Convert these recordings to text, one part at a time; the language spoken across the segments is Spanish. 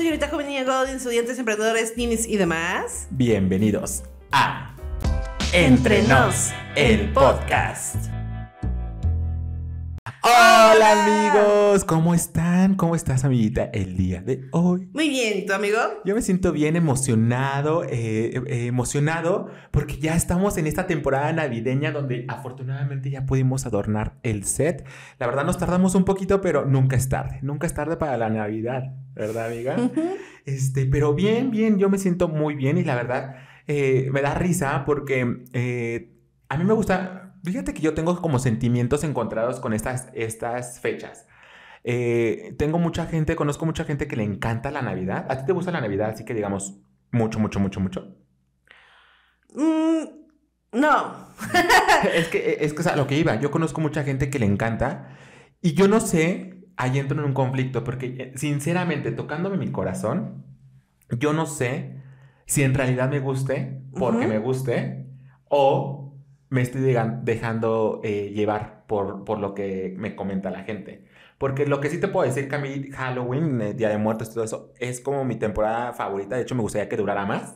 señorita niña Godin, estudiantes, emprendedores, ninis y demás. Bienvenidos a Entre Nos, el podcast. Hola amigos, ¿cómo están? ¿Cómo estás amiguita el día de hoy? Muy bien, ¿y amigo? Yo me siento bien emocionado, eh, eh, emocionado porque ya estamos en esta temporada navideña donde afortunadamente ya pudimos adornar el set. La verdad nos tardamos un poquito, pero nunca es tarde, nunca es tarde para la Navidad, ¿verdad amiga? Este, pero bien, bien, yo me siento muy bien y la verdad eh, me da risa porque a mí me gusta Fíjate que yo tengo como sentimientos encontrados con estas, estas fechas. Eh, tengo mucha gente, conozco mucha gente que le encanta la Navidad. ¿A ti te gusta la Navidad? Así que digamos, mucho, mucho, mucho, mucho. Mm, no. es que, es que, lo que iba, yo conozco mucha gente que le encanta y yo no sé, ahí entro en un conflicto, porque eh, sinceramente, tocándome mi corazón, yo no sé si en realidad me guste, porque me guste, o me estoy dejando eh, llevar por, lo que me comenta la gente. Porque lo que sí te puedo decir que a mí Halloween, eh, Día de Muertos, todo eso, es como mi temporada favorita. De hecho, me gustaría que durara más.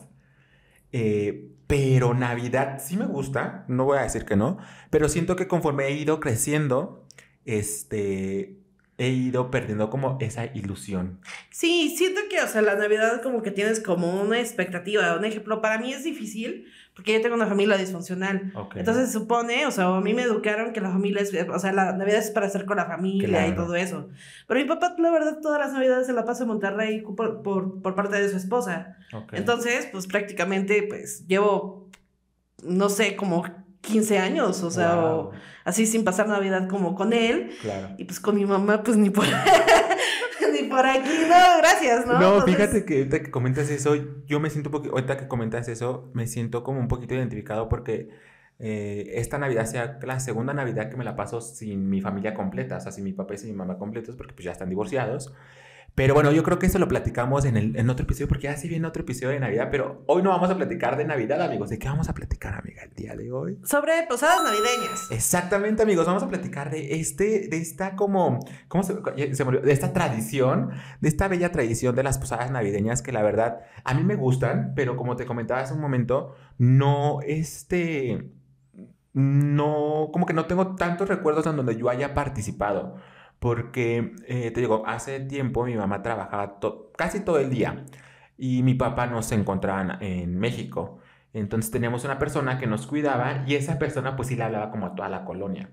Eh, pero Navidad sí me gusta, no voy a decir que no. Pero siento que conforme he ido creciendo, este, he ido perdiendo como esa ilusión. Sí, siento que, o sea, la Navidad como que tienes como una expectativa. Un ejemplo, para mí es difícil porque yo tengo una familia disfuncional. Entonces supone, o sea, a mí me educaron que la familia es, o sea, la Navidad es para hacer con la familia y todo eso. Pero mi papá, la verdad, todas las Navidades se la pasa en Monterrey por, por, parte de su esposa. Entonces, pues prácticamente, pues llevo, no sé, como 15 años, o sea, así sin pasar Navidad como con él. Y pues con mi mamá, pues ni por, aquí, no, gracias, ¿no? No, fíjate que ahorita que comentas eso, yo me siento un poquito, ahorita que comentas eso, me siento como un poquito identificado porque eh, esta Navidad sea la segunda Navidad que me la paso sin mi familia completa, o sea, sin mi papá y sin mi mamá completos, porque pues ya están divorciados. Pero bueno, yo creo que eso lo platicamos en, el, en otro episodio, porque ya viene otro episodio de Navidad, pero hoy no vamos a platicar de Navidad, amigos. ¿De qué vamos a platicar, amiga, el día de hoy? Sobre posadas navideñas. Exactamente, amigos. Vamos a platicar de este, de esta como, ¿cómo se, se murió? De esta tradición, de esta bella tradición de las posadas navideñas que la verdad a mí me gustan, pero como te comentaba hace un momento, no, este, no, como que no tengo tantos recuerdos en donde yo haya participado porque, eh, te digo, hace tiempo mi mamá trabajaba casi todo el día y mi papá no se encontraba en México. Entonces teníamos una persona que nos cuidaba y esa persona pues sí le hablaba como a toda la colonia.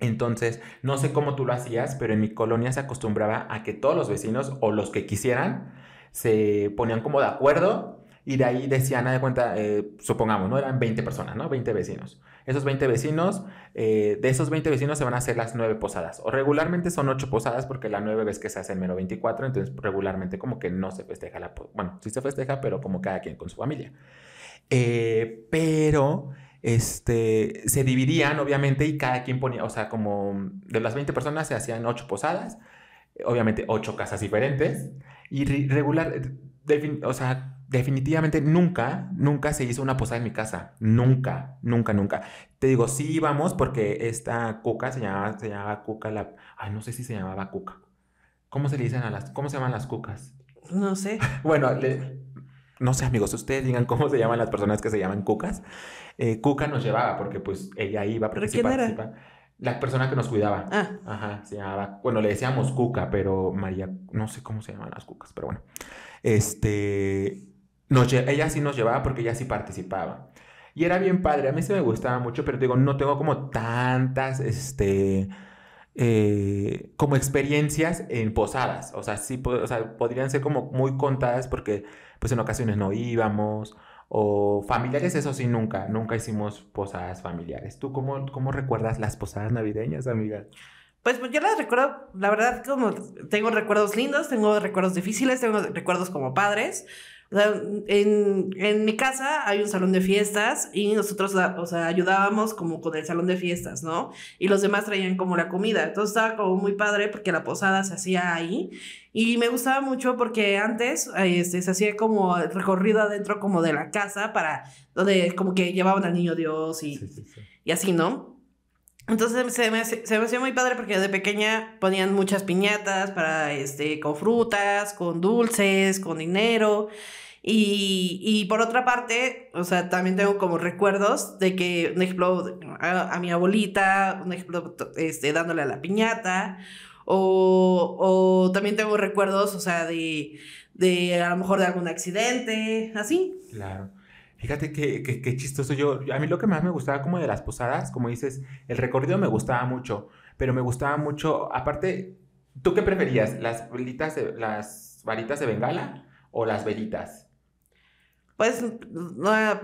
Entonces, no sé cómo tú lo hacías, pero en mi colonia se acostumbraba a que todos los vecinos o los que quisieran se ponían como de acuerdo y de ahí decían, de cuenta, eh, supongamos, ¿no? Eran 20 personas, ¿no? 20 vecinos. Esos 20 vecinos, eh, de esos 20 vecinos se van a hacer las 9 posadas. O regularmente son 8 posadas porque la 9 vez que se hace en menos 24, entonces regularmente como que no se festeja la... Bueno, sí se festeja, pero como cada quien con su familia. Eh, pero este, se dividían, obviamente, y cada quien ponía, o sea, como de las 20 personas se hacían 8 posadas, obviamente 8 casas diferentes, y regular, o sea, definitivamente nunca, nunca se hizo una posada en mi casa. Nunca, nunca, nunca. Te digo, sí íbamos porque esta Cuca se llamaba, se llamaba Cuca la... Ay, no sé si se llamaba Cuca. ¿Cómo se le dicen a las... ¿Cómo se llaman las cucas? No sé. bueno, no sé amigos, ustedes digan cómo se llaman las personas que se llaman cucas. Eh, cuca nos llevaba porque pues ella iba, ¿Pero ¿Quién Era? La persona que nos cuidaba. Ah. Ajá, se llamaba. Bueno, le decíamos Cuca, pero María, no sé cómo se llaman las cucas, pero bueno. Este ella sí nos llevaba porque ella sí participaba. Y era bien padre, a mí sí me gustaba mucho, pero digo, no tengo como tantas, este, eh, como experiencias en posadas. O sea, sí, podrían ser como muy contadas porque pues en ocasiones no íbamos. O familiares, eso sí, nunca, nunca hicimos posadas familiares. ¿Tú cómo, cómo recuerdas las posadas navideñas, amiga? Pues yo las recuerdo, la verdad, como tengo recuerdos lindos, tengo recuerdos difíciles, tengo recuerdos como padres, o sea, en, en, mi casa hay un salón de fiestas y nosotros, o sea, ayudábamos como con el salón de fiestas, ¿no? Y los demás traían como la comida. Entonces estaba como muy padre porque la posada se hacía ahí. Y me gustaba mucho porque antes este, se hacía como el recorrido adentro como de la casa para donde como que llevaban al niño Dios y, y así, ¿no? Entonces se me, se me hacía muy padre porque de pequeña ponían muchas piñatas para, este, con frutas, con dulces, con dinero. Y, y, por otra parte, o sea, también tengo como recuerdos de que, un ejemplo, a, mi abuelita, un ejemplo, este, dándole a la piñata, o, o, también tengo recuerdos, o sea, de, de a lo mejor de algún accidente, así. Claro. Fíjate que, chistoso. Yo, a mí lo que más me gustaba como de las posadas, como dices, el recorrido me gustaba mucho, pero me gustaba mucho, aparte, ¿tú qué preferías? ¿Las, velitas de, las varitas de bengala o las velitas? pues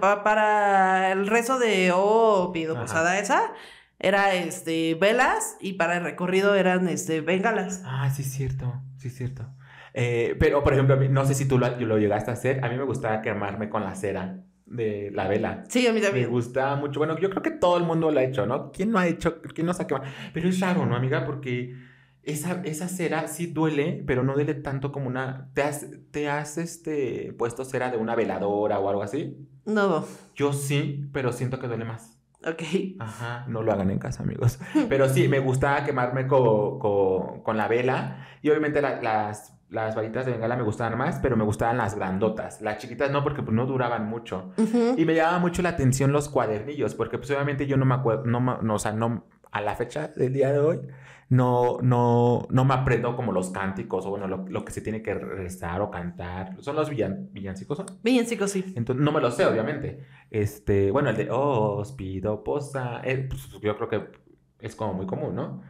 para el rezo de oh pido posada esa era este velas y para el recorrido eran este bengalas ah sí es cierto sí cierto eh, pero por ejemplo no sé si tú lo, lo, llegaste a hacer a mí me gustaba quemarme con la cera de la vela. Sí, a mí también. Me gusta mucho. Bueno, yo creo que todo el mundo lo ha hecho, ¿no? ¿Quién no ha hecho? ¿Quién no se ha quemado? Pero es raro, ¿no, amiga? Porque esa, esa cera sí duele, pero no duele tanto como una... ¿Te has, te este, puesto cera de una veladora o algo así? No. Yo sí, pero siento que duele más. Ok. Ajá, no lo hagan en casa, amigos. Pero sí, me gusta quemarme con la vela. Y obviamente las las varitas de bengala me gustaban más, pero me gustaban las grandotas. Las chiquitas no, porque pues, no duraban mucho. Y me llamaba mucho la atención los cuadernillos, porque pues obviamente yo no me acuerdo, no, o sea, no, a la fecha del día de hoy, no, no, no me aprendo como los cánticos o bueno, lo, que se tiene que rezar o cantar. ¿Son los villancicos? Villancicos, sí. Entonces, no me lo sé, obviamente. Este, bueno, el de, oh, os posa, yo creo que es como muy común, ¿no?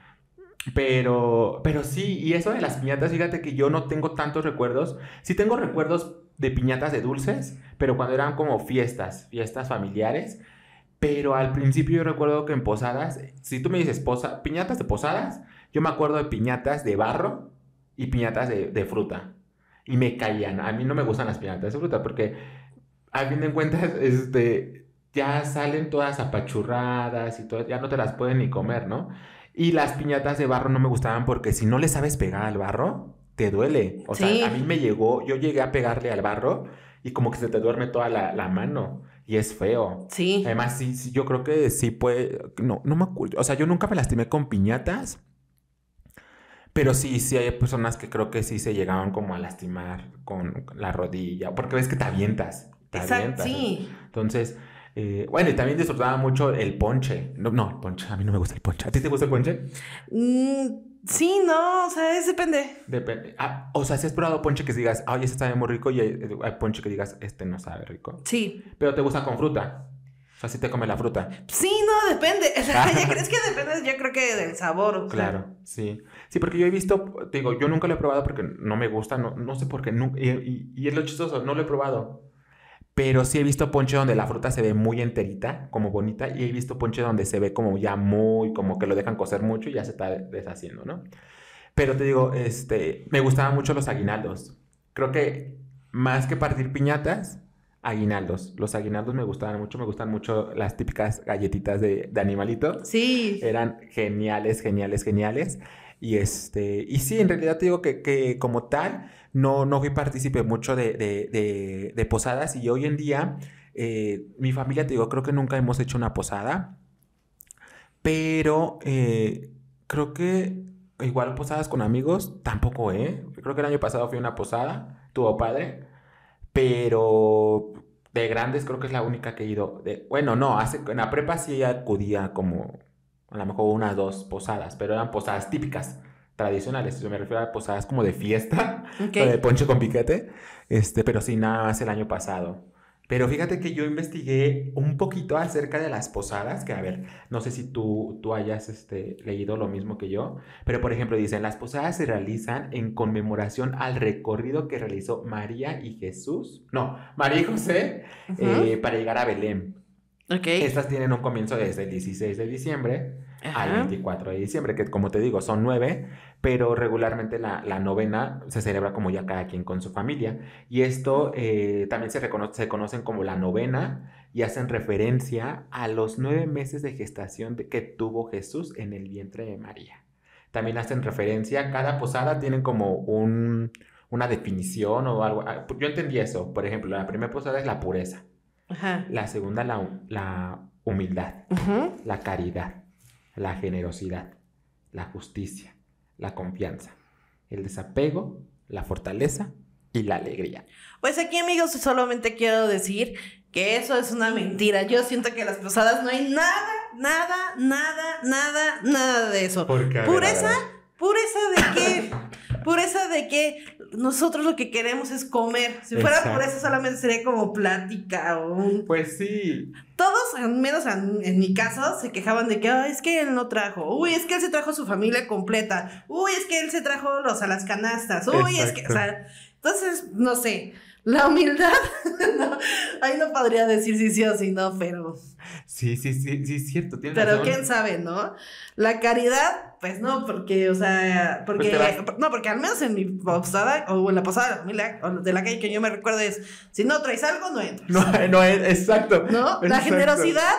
Pero, pero sí, y eso de las piñatas, fíjate que yo no tengo tantos recuerdos. Sí tengo recuerdos de piñatas de dulces, pero cuando eran como fiestas, fiestas familiares. Pero al principio yo recuerdo que en posadas, si tú me dices posa, piñatas de posadas, yo me acuerdo de piñatas de barro y piñatas de, fruta. Y me caían. A mí no me gustan las piñatas de fruta porque, al fin de cuentas, este, ya salen todas apachurradas y todo, ya no te las pueden ni comer, ¿no? Y las piñatas de barro no me gustaban porque si no le sabes pegar al barro, te duele. O sea, a mí me llegó, yo llegué a pegarle al barro y como que se te duerme toda la, mano. Y es feo. Sí. Además, sí, yo creo que sí puede. No, no me acuerdo. O sea, yo nunca me lastimé con piñatas. Pero sí, sí hay personas que creo que sí se llegaban como a lastimar con la rodilla. Porque ves que te avientas. Te Sí. Entonces, eh, bueno, y también disfrutaba mucho el ponche. No, el ponche, a mí no me gusta el ponche. ¿A ti te gusta el ponche? Mm, sí, no, o sea, depende. Depende. Ah, o sea, si has probado ponche que digas, ay, este sabe muy rico, y hay, ponche que digas, este no sabe rico. Sí. Pero te gusta con fruta. O sea, si te come la fruta. Sí, no, depende. O sea, ya crees que depende, yo creo que del sabor. Claro, sí. Sí, porque yo he visto, digo, yo nunca lo he probado porque no me gusta, no, sé por qué. nunca. y, y es lo chistoso, no lo he probado. Pero sí he visto ponche donde la fruta se ve muy enterita, como bonita, y he visto ponche donde se ve como ya muy, como que lo dejan cocer mucho y ya se está deshaciendo, ¿no? Pero te digo, este, me gustaban mucho los aguinaldos. Creo que más que partir piñatas, aguinaldos. Los aguinaldos me gustaban mucho, me gustan mucho las típicas galletitas de, animalito. Sí. Eran geniales, geniales, geniales. Y este, y sí, en realidad te digo que, que como tal, no, no fui partícipe mucho de, posadas y hoy en día eh, mi familia, te digo, creo que nunca hemos hecho una posada, pero eh, creo que igual posadas con amigos tampoco, ¿eh? Creo que el año pasado fui a una posada, tuvo padre, pero de grandes creo que es la única que he ido. De, bueno, no, hace, en la prepa sí acudía como a lo mejor unas dos posadas, pero eran posadas típicas tradicionales. Yo me refiero a posadas como de fiesta, de ponche con piquete, este, pero sí nada más el año pasado. Pero fíjate que yo investigué un poquito acerca de las posadas, que a ver, no sé si tú, tú hayas este, leído lo mismo que yo, pero por ejemplo dicen, las posadas se realizan en conmemoración al recorrido que realizó María y Jesús, no, María y José, eh, para llegar a Belén. Estas tienen un comienzo desde el 16 de diciembre al 24 de diciembre, que como te digo, son nueve, pero regularmente la, novena se celebra como ya cada quien con su familia. Y esto eh, también se, reconoce conocen como la novena y hacen referencia a los nueve meses de gestación que tuvo Jesús en el vientre de María. También hacen referencia, cada posada tienen como una definición o algo. Ah, yo entendí eso, por ejemplo, la primera posada es la pureza la segunda, la, humildad, la caridad, la generosidad, la justicia, la confianza, el desapego, la fortaleza y la alegría. Pues aquí, amigos, solamente quiero decir que eso es una mentira. Yo siento que en las posadas no hay nada, nada, nada, nada, nada de eso. pureza, pureza de qué? Por eso de que nosotros lo que queremos es comer. Si fuera por eso solamente sería como plática o Pues sí. Todos, al menos en, mi caso, se quejaban de que, es que él no trajo, uy, es que él se trajo su familia completa, uy, es que él se trajo los a las canastas, uy, es que, o sea, entonces, no sé. La humildad, ahí no podría decir si sí o si no, pero... Sí, sí, sí, sí, es cierto. pero quién sabe, ¿no? La caridad, pues no, porque, o sea, porque... Pues no, porque al menos en mi posada, o en la posada de la de la calle que yo me recuerdo es, si no traes algo, no entras. No, no, exacto. ¿No? La generosidad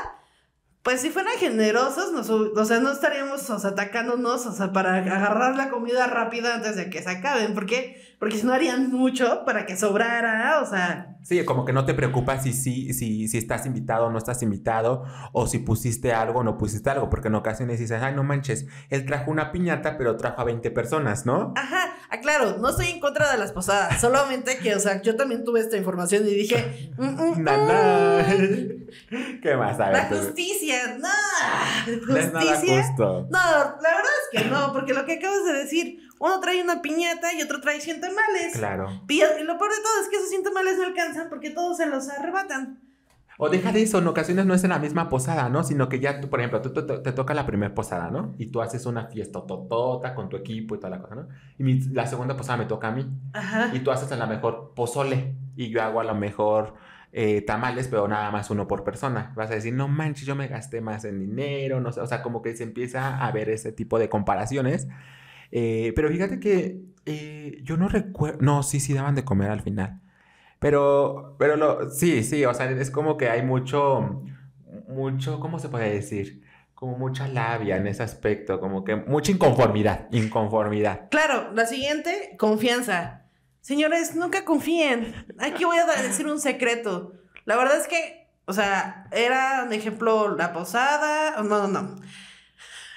pues si fueran generosos, o sea, no estaríamos atacándonos, o sea, para agarrar la comida rápida antes de que se acaben, ¿por qué? Porque si no harían mucho para que sobrara, o sea, Sí, como que no te preocupas si, si, si, estás invitado o no estás invitado, o si pusiste algo o no pusiste algo, porque en ocasiones dices, ay, no manches, él trajo una piñata, pero trajo a 20 personas, ¿no? Ajá, ah, claro, no estoy en contra de las posadas, solamente que, o sea, yo también tuve esta información y dije, mm, mm, mm". ¿qué más? la justicia, no, justicia. no, la verdad es que no, porque lo que acabas de decir, uno trae una piñata y otro trae 100 tamales. Claro. Y, lo peor de todo es que esos 100 tamales no alcanzan porque todos se los arrebatan. O deja de eso, en ocasiones no es en la misma posada, ¿no? Sino que ya tú, por ejemplo, tú, te toca la primera posada, ¿no? Y tú haces una fiesta totota con tu equipo y toda la cosa, ¿no? Y la segunda posada me toca a mí. Ajá. Y tú haces a lo mejor pozole y yo hago a lo mejor eh, tamales, pero nada más uno por persona. Vas a decir, no manches, yo me gasté más en dinero, no sé. O sea, como que se empieza a ver ese tipo de comparaciones eh, pero fíjate que eh, yo no recuerdo. No, sí, sí daban de comer al final. Pero, pero lo, sí, sí, o sea, es como que hay mucho, mucho, ¿cómo se puede decir? Como mucha labia en ese aspecto, como que mucha inconformidad, inconformidad. Claro, la siguiente, confianza. Señores, nunca confíen. Aquí voy a decir un secreto. La verdad es que, o sea, era, un ejemplo, la posada, no, no, no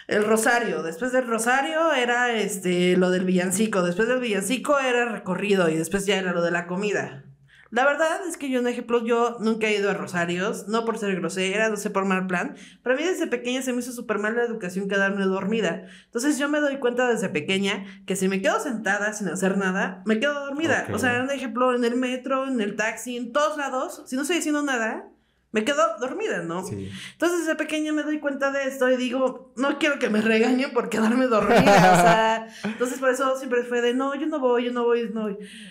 el rosario, después del rosario era este lo del villancico, después del villancico era recorrido y después ya era lo de la comida. La verdad es que yo, un ejemplo, yo nunca he ido a rosarios, no por ser grosera, no sé por mal plan. Para mí desde pequeña se me hizo súper mal la educación quedarme dormida. Entonces yo me doy cuenta desde pequeña que si me quedo sentada sin hacer nada, me quedo dormida. O sea, un ejemplo, en el metro, en el taxi, en todos lados, si no estoy haciendo nada, me quedo dormida, ¿no? Sí. Entonces de pequeña me doy cuenta de esto y digo, no quiero que me regañen por quedarme dormida, o sea, entonces por eso siempre fue de, no, yo no voy, yo no voy, no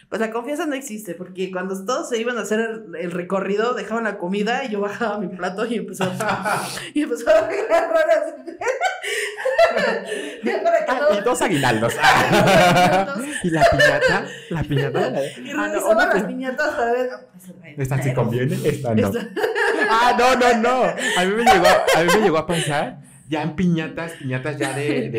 Pues la confianza no existe, porque cuando todos se iban a hacer el, recorrido, dejaban la comida y yo bajaba mi plato y empezaba a, y empezaba a agarrar ah, y dos aguinaldos. y la piñata, la piñata. Y ah, no, las pues piñatas a ver. Pues, esta si conviene, esta no ah, no, no, no. A mí me llegó a, mí me llegó a pasar ya en piñatas, piñatas ya de,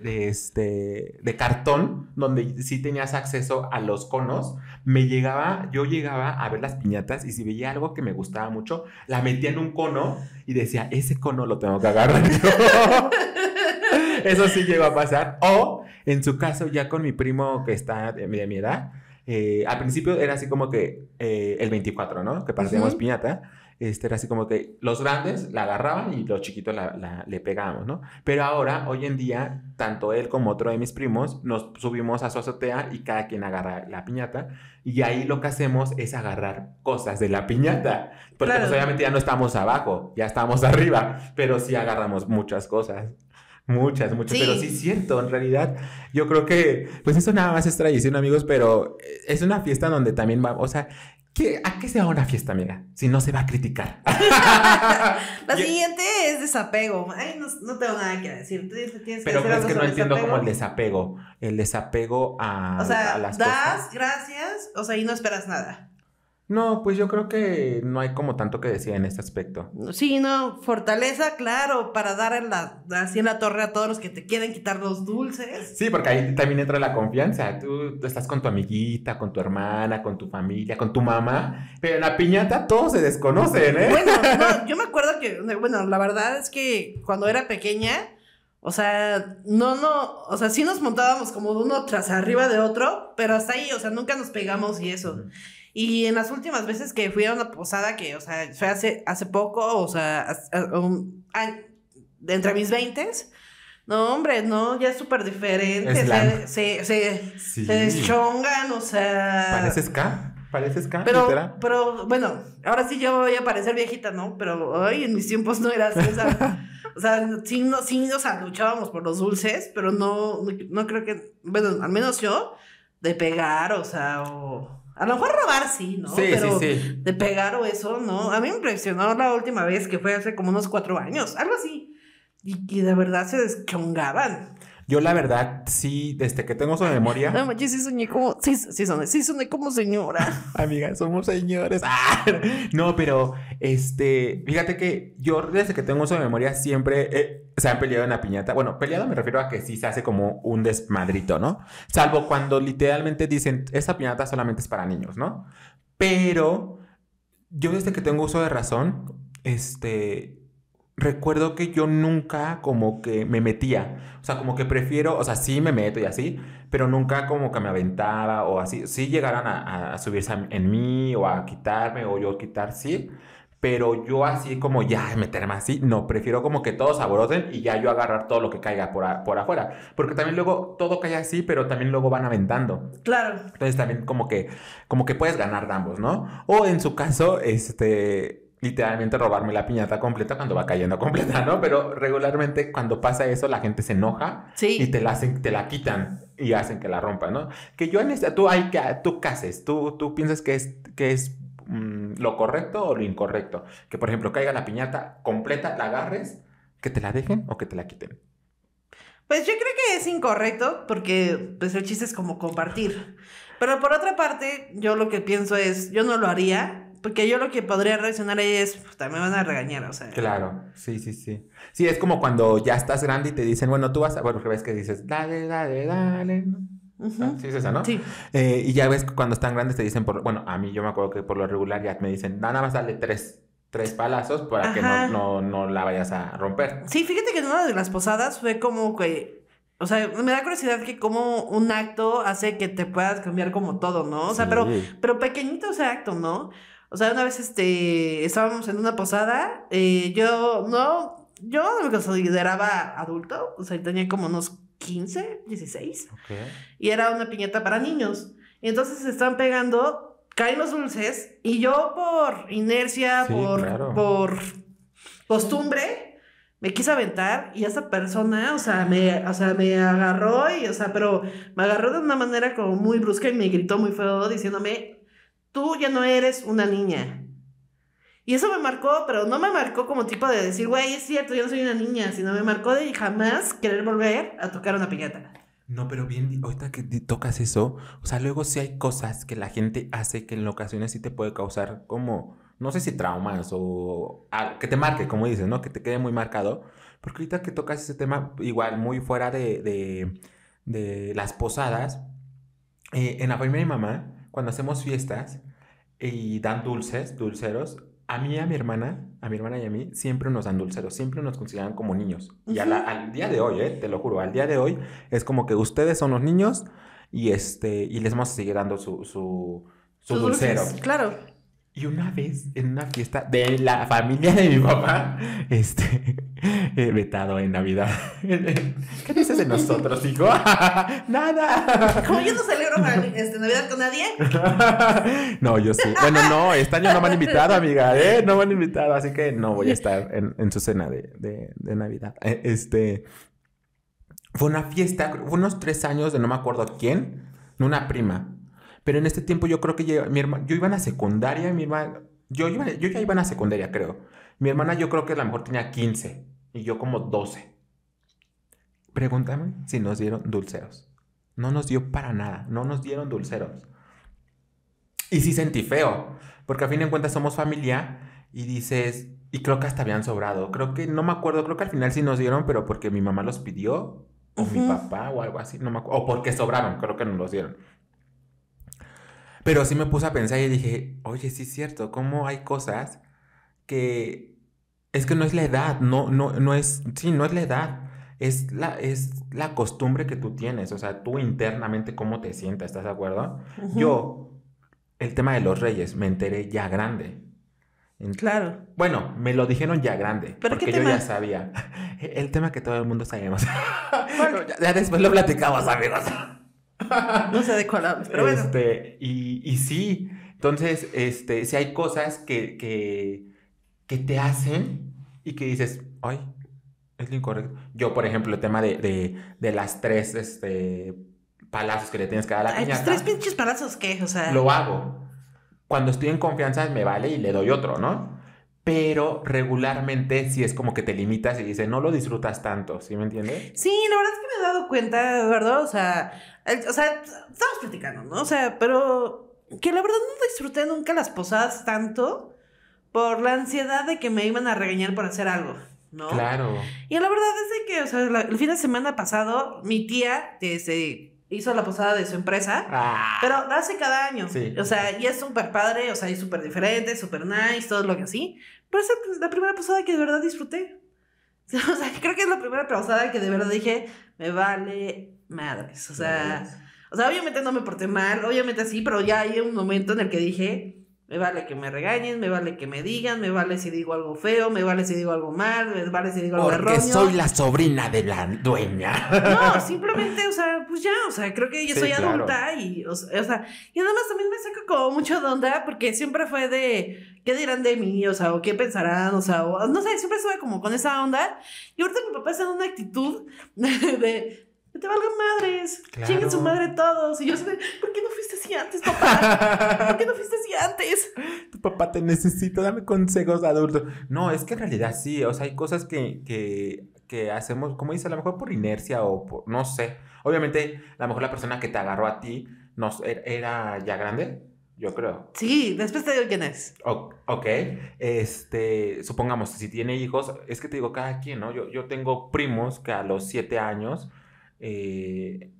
de, este, de cartón, donde sí tenías acceso a los conos, me llegaba, yo llegaba a ver las piñatas y si veía algo que me gustaba mucho, la metía en un cono y decía, ese cono lo tengo que agarrar Eso sí llegó a pasar. O, en su caso, ya con mi primo que está de, mi edad, eh, al principio era así como que eh, el 24, ¿no? Que partíamos piñata este, era así como que los grandes la agarraban y los chiquitos la, le pegábamos, ¿no? Pero ahora, hoy en día, tanto él como otro de mis primos nos subimos a su azotea y cada quien agarra la piñata. Y ahí lo que hacemos es agarrar cosas de la piñata. Porque pues, obviamente ya no estamos abajo, ya estamos arriba, pero sí agarramos muchas cosas. Muchas, muchas, pero sí es cierto, en realidad yo creo que, pues eso nada más es tradición amigos, pero es una fiesta donde también vamos o sea, ¿Qué, ¿A qué se va una fiesta, mira? Si no se va a criticar. la siguiente es desapego. Ay, no, tengo nada que decir. Pero es que no entiendo cómo el desapego. El desapego a, o sea, das, gracias, o sea, y no esperas nada. No, pues yo creo que no hay como tanto que decir en este aspecto. Sí, no, fortaleza, claro, para dar la, así en la torre a todos los que te quieren quitar los dulces. Sí, porque ahí también entra la confianza. Tú estás con tu amiguita, con tu hermana, con tu familia, con tu mamá, pero en la piñata todos se desconocen, ¿eh? Bueno, yo me acuerdo que, bueno, la verdad es que cuando era pequeña, o sea, no, no, o sea, sí nos montábamos como de uno tras arriba de otro, pero hasta ahí, o sea, nunca nos pegamos y eso. Y en las últimas veces que fui a una posada, que, o sea, fue hace, hace poco, o sea, entre mis veintes, no, hombre, no, ya es súper diferente. Se, se, deschongan, o sea. Pareces K, pareces K, pero, pero bueno, ahora sí yo voy a parecer viejita, ¿no? Pero hoy en mis tiempos no era así. O sea, o sea sí, no, sí nos luchábamos por los dulces, pero no, no creo que. Bueno, al menos yo, de pegar, o sea, o a lo mejor robar sí, ¿no? Pero de pegar o eso, ¿no? A mí me impresionó la última vez que fue hace como unos cuatro años, algo así. Y, que de verdad se deschongaban. Yo la verdad, sí, desde que tengo uso de memoria... No yo sí soñé como... Sí, sí, soñé, sí soñé como señora. Amiga, somos señores. Ah, no, pero, este, fíjate que yo desde que tengo uso de memoria siempre eh, se han peleado en la piñata. Bueno, peleado me refiero a que sí se hace como un desmadrito, ¿no? Salvo cuando literalmente dicen, esta piñata solamente es para niños, ¿no? Pero yo desde que tengo uso de razón, este, recuerdo que yo nunca como que me metía. O sea, como que prefiero, o sea, sí me meto y así, pero nunca como que me aventaba o así. Sí llegaran a, subirse en mí o a quitarme o yo quitar, sí. Pero yo así como ya meterme así, no, prefiero como que todos saboroten y ya yo agarrar todo lo que caiga por, afuera. Porque también luego todo cae así, pero también luego van aventando. Claro. Entonces también como que, como que puedes ganar ambos, ¿no? O en su caso, este, literalmente robarme la piñata completa cuando va cayendo completa, ¿no? Pero regularmente cuando pasa eso la gente se enoja sí. y te la, hacen, te la quitan y hacen que la rompa, ¿no? Que yo en esta, tú, hay, tú cases, tú, tú piensas que es, que es mm, lo correcto o lo incorrecto. Que por ejemplo caiga la piñata completa, la agarres, que te la dejen o que te la quiten. Pues yo creo que es incorrecto porque pues el chiste es como compartir. Pero por otra parte, yo lo que pienso es, yo no lo haría porque yo lo que podría reaccionar ahí es, puta, me van a regañar, o sea. Claro, sí, sí, sí. Sí, es como cuando ya estás grande y te dicen, bueno, tú vas a. Bueno, ves que dices, dale, dale, dale. Ah, sí, es esa, ¿no? Sí. Eh, y ya ves que cuando están grandes te dicen, por, bueno, a mí yo me acuerdo que por lo regular ya me dicen, nada más dale tres, tres palazos para que no, la vayas a romper. Sí, fíjate que en una de las posadas fue como que o sea, me da curiosidad que como un acto hace que te puedas cambiar como todo, ¿no? O sea, pero, pero pequeñito ese acto, ¿no? O sea, una vez este, estábamos en una posada, eh, yo no, yo me consideraba adulto, o sea, tenía como unos 15, 16, y era una piñata para niños. Y entonces se están pegando, caen los dulces, y yo por inercia, por, por costumbre, me quise aventar y esa persona, o sea, me, o sea, me agarró y, o sea, pero me agarró de una manera como muy brusca y me gritó muy feo diciéndome, tú ya no eres una niña. Y eso me marcó, pero no me marcó como tipo de decir, güey, es cierto, yo no soy una niña, sino me marcó de jamás querer volver a tocar una piñata. No, pero bien, ahorita que tocas eso, o sea, luego sí hay cosas que la gente hace que en ocasiones sí te puede causar como, no sé si traumas o que te marque, como dices, ¿no? Que te quede muy marcado. Porque ahorita que tocas ese tema, igual, muy fuera de, de, las posadas, eh, en la familia de mi mamá, cuando hacemos fiestas y dan dulces, dulceros, a mí, a mi hermana, a mi hermana y a mí, siempre nos dan dulceros, siempre nos consideran como niños. Y al día de hoy, eh, te lo juro, al día de hoy es como que ustedes son los niños y, este, y les vamos a seguir dando su, su, su dulcero. claro. Y una vez en una fiesta de la familia de mi papá, este, Invitado vetado en Navidad. ¿Qué dices de nosotros, hijo? Nada. ¿Cómo yo no celebro este, Navidad con nadie. no, yo sí. Bueno, no, este año no me han invitado, amiga, ¿eh? No me han invitado, así que no voy a estar en, su cena de, Navidad. Eh, este. Fue una fiesta, fue unos tres años de no me acuerdo quién, una prima. Pero en este tiempo yo creo que yo, mi hermano, yo iba a la secundaria, mi hermana, yo, iba, yo ya iba a la secundaria, creo. Mi hermana yo creo que a lo mejor tenía 15 y yo como 12. Pregúntame si nos dieron dulceros. No nos dio para nada, no nos dieron dulceros. Y sí sentí feo, porque a fin de cuentas somos familia y dices, y creo que hasta habían sobrado. Creo que, no me acuerdo, creo que al final sí nos dieron, pero porque mi mamá los pidió, o mi papá, o algo así, no me acuerdo. O porque sobraron, creo que no los dieron. Pero sí me puse a pensar y dije, oye, sí es cierto, cómo hay cosas que es que no es la edad, no, no, no es, sí, no es la edad. Es la, es la costumbre que tú tienes, o sea, tú internamente cómo te sientas, ¿estás de acuerdo? Yo, el tema de los reyes, me enteré ya grande. Claro. Bueno, me lo dijeron ya grande, ¿Pero porque yo ya sabía. El tema que todo el mundo sabemos. Bueno, ya, después lo platicamos, amigos. no sé de cuál hablas, pero este, Y, y sí, entonces, este, si hay cosas que, que que te hacen y que dices, ay, es lo incorrecto. Yo, por ejemplo, el tema de, de, las tres este, palazos que le tienes que dar a la pues, piñata. tres pinches palazos que, o sea. Lo hago. Cuando estoy en confianza me vale y le doy otro, ¿no? pero regularmente si sí es como que te limitas y dices, no lo disfrutas tanto, ¿sí me entiendes? Sí, la verdad es que me he dado cuenta, ¿verdad? O sea, o sea, estamos platicando, ¿no? O sea, pero que la verdad no disfruté nunca las posadas tanto por la ansiedad de que me iban a regañar por hacer algo, ¿no? Claro. Y la verdad es que, o sea, el fin de semana pasado, mi tía, se este, hizo la posada de su empresa, ah. pero hace cada año. Sí. O sea, y es súper padre, o sea, es súper diferente, súper nice, todo lo que así. Pero es la primera posada que de verdad disfruté. O sea, creo que es la primera posada que de verdad dije, me vale madres. O sea, o sea obviamente no me porté mal, obviamente sí, pero ya hay un momento en el que dije, me vale que me regañen, me vale que me digan, me vale si digo algo feo, me vale si digo algo mal, me vale si digo algo Porque soy la sobrina de la dueña. No, simplemente, o sea, pues ya, o sea, creo que yo soy adulta y, o, sea, y además también me saco como mucho de onda porque siempre fue de, ¿qué dirán de mí? O sea, o qué pensarán, o sea, o, no sé, siempre estuve como con esa onda. Y ahorita mi papá está en una actitud de, ¡No te valgan madres, ¡Lleguen su madre todos. Y yo sé, ¿por qué no fuiste así antes, papá? ¿Por qué no fuiste así antes? Tu papá te necesita, dame consejos de adulto. No, es que en realidad sí, o sea, hay cosas que, hacemos, como dice, a lo mejor por inercia o por, no sé. Obviamente, a lo mejor la persona que te agarró a ti no er, era ya grande, yo creo. Sí, después te digo quién es. ok, este, supongamos, si tiene hijos, es que te digo cada quien, ¿no? Yo, yo tengo primos que a los siete años eh,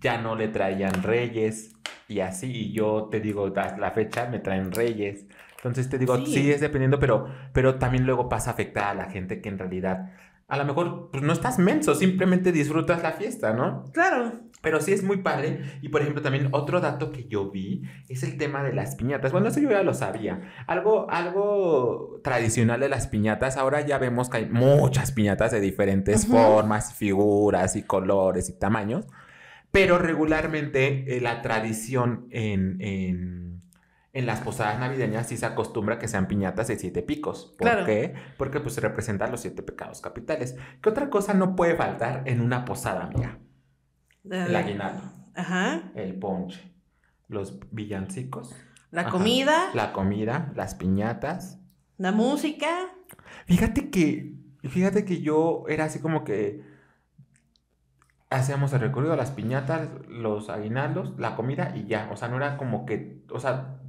ya no le traían reyes y así, yo te digo, la fecha me traen reyes. Entonces te digo, sí, es dependiendo, pero, pero también luego pasa a afectar a la gente que en realidad a lo mejor pues, no estás menso, simplemente disfrutas la fiesta, ¿no? Claro. Pero sí es muy padre. Y por ejemplo, también otro dato que yo vi es el tema de las piñatas. Bueno, eso yo ya lo sabía. Algo, algo tradicional de las piñatas. Ahora ya vemos que hay muchas piñatas de diferentes formas, figuras y colores y tamaños. Pero regularmente eh, la tradición en en las posadas navideñas sí se acostumbra que sean piñatas de siete picos. ¿Por qué? Porque pues representan los siete pecados capitales. ¿Qué otra cosa no puede faltar en una posada, mía? el aguinaldo. Ajá. El ponche. Los villancicos. La comida. La comida, las piñatas. La música. Fíjate que, fíjate que yo era así como que hacíamos el recorrido, a las piñatas, los aguinaldos, la comida y ya. O sea, no era como que, o sea,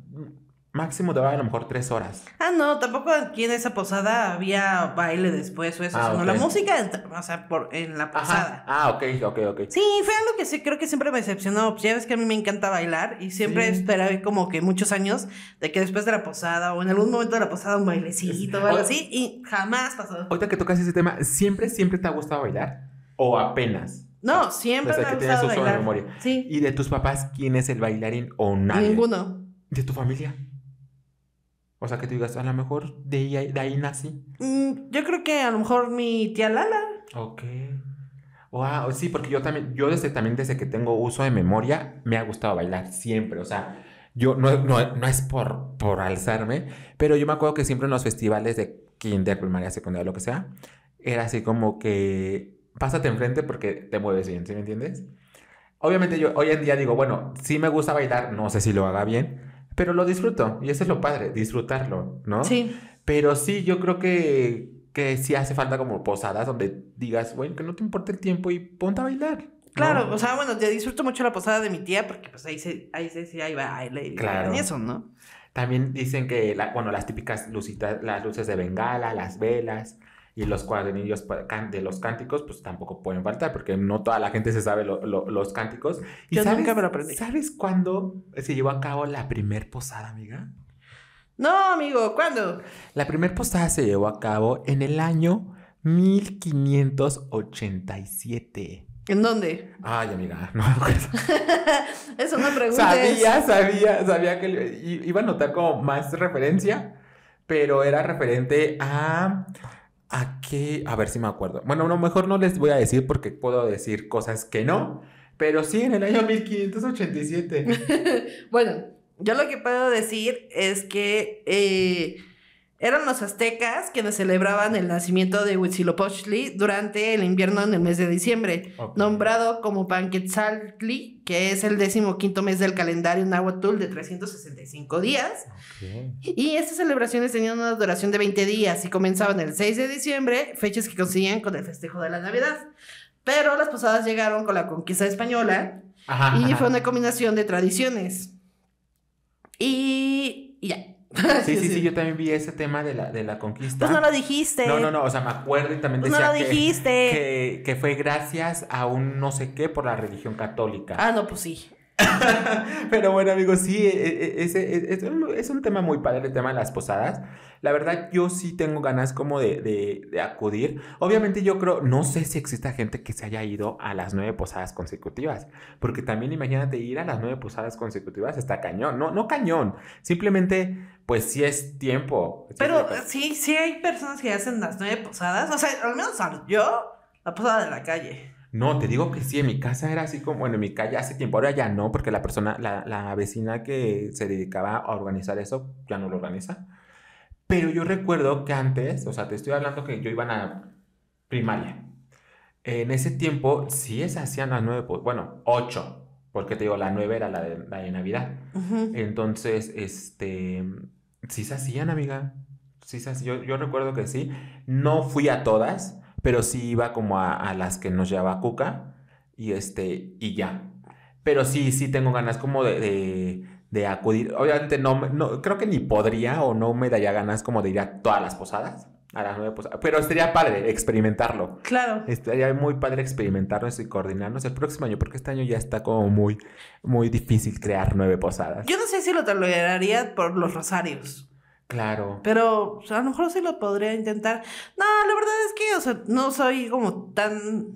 Máximo te a lo mejor tres horas. Ah, no, tampoco aquí en esa posada había baile después o eso, ah, la música, o sea, por, en la posada. Ah, ok, ok, ok. Sí, fue algo que sí, creo que siempre me decepcionó. Pues, ya ves que a mí me encanta bailar y siempre esperaba como que muchos años de que después de la posada o en algún momento de la posada un bailecito o algo así y jamás pasó. Ahorita que tocas ese tema, ¿siempre, siempre te ha gustado bailar? ¿O apenas? No, siempre. me memoria. Sí. ¿Y de tus papás quién es el bailarín o nadie? Ninguno de tu familia. O sea, que tú digas, a lo mejor de ahí, de ahí nací. Mm, yo creo que a lo mejor mi tía Lala. Ok. Wow, sí, porque yo también, yo desde también desde que tengo uso de memoria, me ha gustado bailar siempre. O sea, yo no, no, es por, por alzarme, pero yo me acuerdo que siempre en los festivales de kinder, primaria, secundaria, lo que sea, era así como que pásate enfrente porque te mueves bien, ¿sí me entiendes? Obviamente yo hoy en día digo, bueno, sí me gusta bailar, no sé si lo haga bien, pero lo disfruto y eso es lo padre, disfrutarlo, ¿no? Sí. Pero sí, yo creo que, que sí hace falta como posadas donde digas, bueno, que no te importe el tiempo y ponte a bailar. Claro, o sea, bueno, yo disfruto mucho la posada de mi tía porque pues ahí se, ahí se, ahí va, ahí le y eso, ¿no? También dicen que, bueno, las típicas lucitas, las luces de bengala, las velas, y los cuadernillos de los cánticos, pues tampoco pueden faltar, porque no toda la gente se sabe los cánticos. ¿Y sabes, me aprendí. ¿Sabes cuándo se llevó a cabo la primer posada, amiga? No, amigo, ¿cuándo? La primer posada se llevó a cabo en el año 1587. ¿En dónde? Ay, amiga, no me acuerdo. Eso no preguntes. Sabía, sabía, sabía que iba a notar como más referencia, pero era referente a ¿A qué? A ver si me acuerdo. Bueno, a lo mejor no les voy a decir porque puedo decir cosas que no, pero sí en el año 1587. bueno, yo lo que puedo decir es que eh, eran los aztecas quienes celebraban el nacimiento de Huitzilopochtli durante el invierno en el mes de diciembre, nombrado como Panquetzaltli, que es el decimoquinto mes del calendario nahuatl de 365 días. Y estas celebraciones tenían una duración de 20 días y comenzaban el 6 de diciembre, fechas que coincidían con el festejo de la Navidad. Pero las posadas llegaron con la conquista española y fue una combinación de tradiciones. y ya. Sí, sí, sí, yo también vi ese tema de la, de la conquista. Pues no lo dijiste. No, no, no, o sea, me acuerdo y también pues no lo dijiste. Que, que, fue gracias a un no sé qué por la religión católica. Ah, no, pues sí. Pero bueno, amigos, sí, e, e, e, es, un, es, un, tema muy padre el tema de las posadas. La verdad, yo sí tengo ganas como de, de, de, acudir. Obviamente, yo creo, no sé si exista gente que se haya ido a las nueve posadas consecutivas, porque también imagínate ir a las nueve posadas consecutivas, está cañón, no, no cañón, simplemente pues sí es tiempo. Pero sí, sí hay personas que hacen las nueve posadas. O sea, al menos yo, la posada de la calle. No, te digo que sí, en mi casa era así como, bueno, en mi calle hace tiempo, ahora ya no, porque la persona, la, la vecina que se dedicaba a organizar eso, ya no lo organiza. Pero yo recuerdo que antes, o sea, te estoy hablando que yo iba a la primaria. En ese tiempo sí se hacían las nueve, bueno, ocho, porque te digo, la 9 era la de, Navidad. Entonces, este, sí se hacían, amiga. Sí se hacían. Yo, recuerdo que sí. No fui a todas, pero sí iba como a, las que nos llevaba Cuca y este, y ya. Pero sí, sí tengo ganas como de, acudir. Obviamente no, no, creo que ni podría o no me daría ganas como de ir a todas las posadas a las nueve, posadas. Pues, pero estaría padre experimentarlo. Claro. Estaría muy padre experimentarnos y coordinarnos el próximo año, porque este año ya está como muy, muy difícil crear nueve posadas. Yo no sé si lo toleraría por los rosarios. Claro. Pero a lo mejor sí lo podría intentar. No, la verdad es que, o no soy como tan,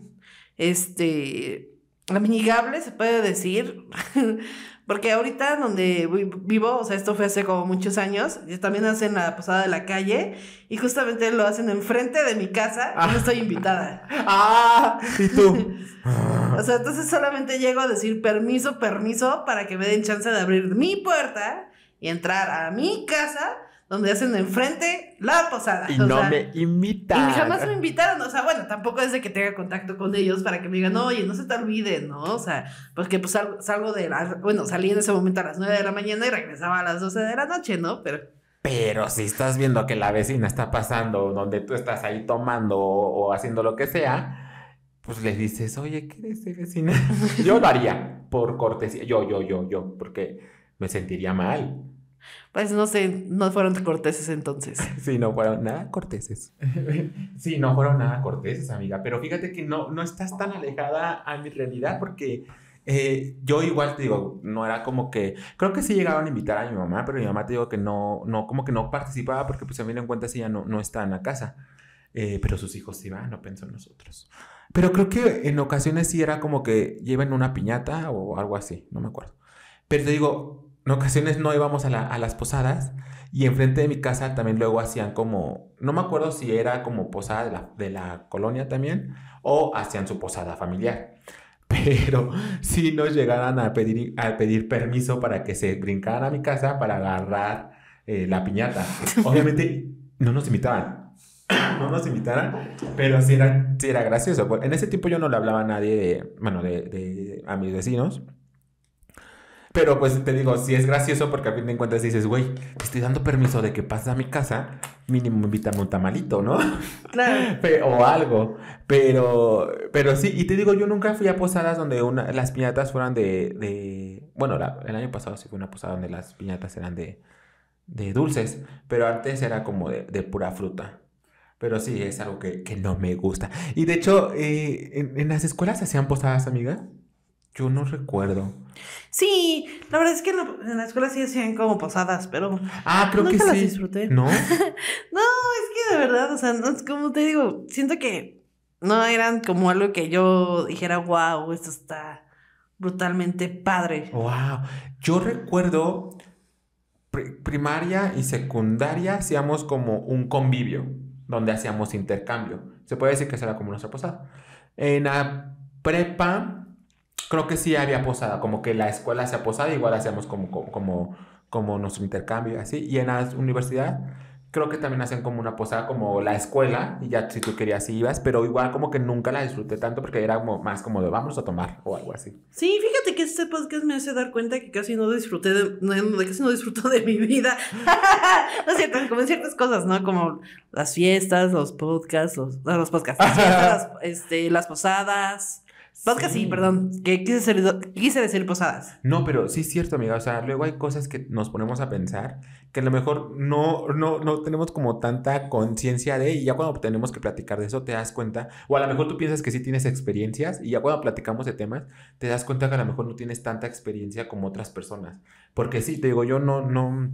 este, amigable, se puede decir. Porque ahorita donde vivo, o sea, esto fue hace como muchos años, también hacen la posada de la calle y justamente lo hacen enfrente de mi casa y no ah. estoy invitada. ah, y tú. o sea, entonces solamente llego a decir permiso, permiso para que me den chance de abrir mi puerta y entrar a mi casa donde hacen enfrente la posada. Y no me invitan. Y jamás me invitaron, o sea, bueno, tampoco es de que tenga contacto con ellos para que me digan, oye, no se te olvide, ¿no? O sea, porque pues salgo, salgo de la, bueno, salí en ese momento a las 9 de la mañana y regresaba a las 12 de la noche, ¿no? Pero... Pero si estás viendo que la vecina está pasando, donde tú estás ahí tomando o, haciendo lo que sea, pues le dices, oye, ¿qué ese vecina? yo lo haría, por cortesía, yo, yo, yo, yo, porque me sentiría mal. Pues no sé, no fueron corteses entonces. Sí, no fueron nada corteses. sí, no fueron nada corteses, amiga. Pero fíjate que no, no estás tan alejada a mi realidad porque eh, yo igual te digo, no era como que, creo que sí llegaron a invitar a mi mamá, pero mi mamá te digo que no, no como que no participaba porque pues a mí en cuenta si ella no, no está en la casa. Eh, pero sus hijos sí van, no pensó en nosotros. Pero creo que en ocasiones sí era como que llevan una piñata o algo así, no me acuerdo. Pero te digo, en ocasiones no íbamos a, las posadas y enfrente de mi casa también luego hacían como, no me acuerdo si era como posada de la, de la colonia también o hacían su posada familiar. Pero si sí nos llegaran a pedir, a pedir permiso para que se brincaran a mi casa para agarrar eh, la piñata. Obviamente no nos invitaban. No nos invitaran, pero sí era, era gracioso. En ese tiempo yo no le hablaba a nadie, bueno, de a mis vecinos pero pues te digo, si es gracioso porque a fin de cuentas dices, güey, te estoy dando permiso de que pases a mi casa, mínimo invítame un tamalito, ¿no? Claro. o algo. Pero, pero sí, y te digo, yo nunca fui a posadas donde una, las piñatas fueran de. bueno, el año pasado sí fue una posada donde las piñatas eran de, de dulces, pero antes era como de, pura fruta. Pero sí, es algo que, no me gusta. Y de hecho, eh, en, las escuelas hacían posadas, amiga. Yo no recuerdo. Sí, la verdad es que en la, escuela sí hacían como posadas, pero. Ah, creo que sí. No. no, es que de verdad, o sea, no, es como te digo, siento que no eran como algo que yo dijera, wow, esto está brutalmente padre. Wow. Yo recuerdo primaria y secundaria hacíamos como un convivio donde hacíamos intercambio. Se puede decir que será como nuestra posada. En la prepa creo que sí había posada, como que la escuela hacía posada, igual hacíamos como, como, como nuestro intercambio así. Y en la universidad creo que también hacían como una posada como la escuela y ya si tú querías sí ibas, pero igual como que nunca la disfruté tanto porque era como más como de vamos a tomar o algo así. Sí, fíjate que este podcast me hace dar cuenta que casi no disfruté de, casi no disfruto de mi vida. no es cierto, como en ciertas cosas, ¿no? Como las fiestas, los podcasts, los, ah, podcasts, este, las posadas. Podcast sí, sí perdón, que quise, decir posadas. No, pero sí es cierto, amiga. O sea, luego hay cosas que nos ponemos a pensar que a lo mejor no, no, no tenemos como tanta conciencia de, y ya cuando tenemos que platicar de eso te das cuenta, o a lo mejor tú piensas que sí tienes experiencias, y ya cuando platicamos de temas, te das cuenta que a lo mejor no tienes tanta experiencia como otras personas. Porque sí, te digo, yo no, no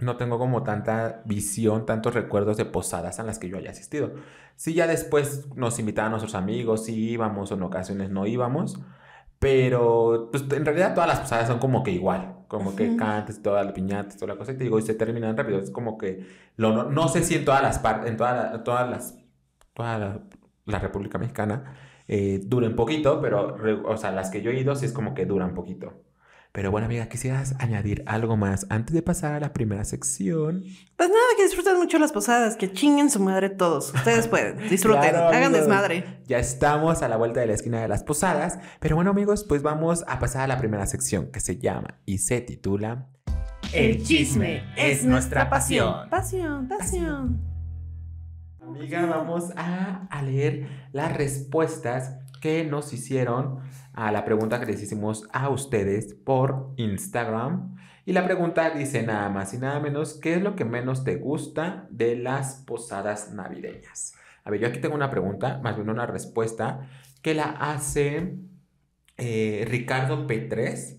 no tengo como tanta visión, tantos recuerdos de posadas a las que yo haya asistido. Sí, ya después nos invitaban a nuestros amigos, sí íbamos, en ocasiones no íbamos, pero pues, en realidad todas las posadas son como que igual, como que cantes, toda la piñata, toda la cosa, y te digo, y se terminan rápido, es como que no, sé si en todas las partes, en toda todas las, toda la, República Mexicana eh, duren poquito, pero, o sea, las que yo he ido sí es como que duran poquito. Pero bueno, amiga, quisieras añadir algo más antes de pasar a la primera sección. Pues nada, que disfruten mucho las posadas, que chinguen su madre todos. Ustedes pueden, disfruten, hagan desmadre. Ya estamos a la vuelta de la esquina de las posadas. Pero bueno, amigos, pues vamos a pasar a la primera sección que se llama y se titula El chisme es nuestra pasión. Pasión, pasión. pasión. Amiga, vamos a, a leer las respuestas que nos hicieron a la pregunta que les hicimos a ustedes por Instagram. Y la pregunta dice nada más y nada menos, ¿qué es lo que menos te gusta de las posadas navideñas? A ver, yo aquí tengo una pregunta, más bien una respuesta, que la hace eh, Ricardo P3,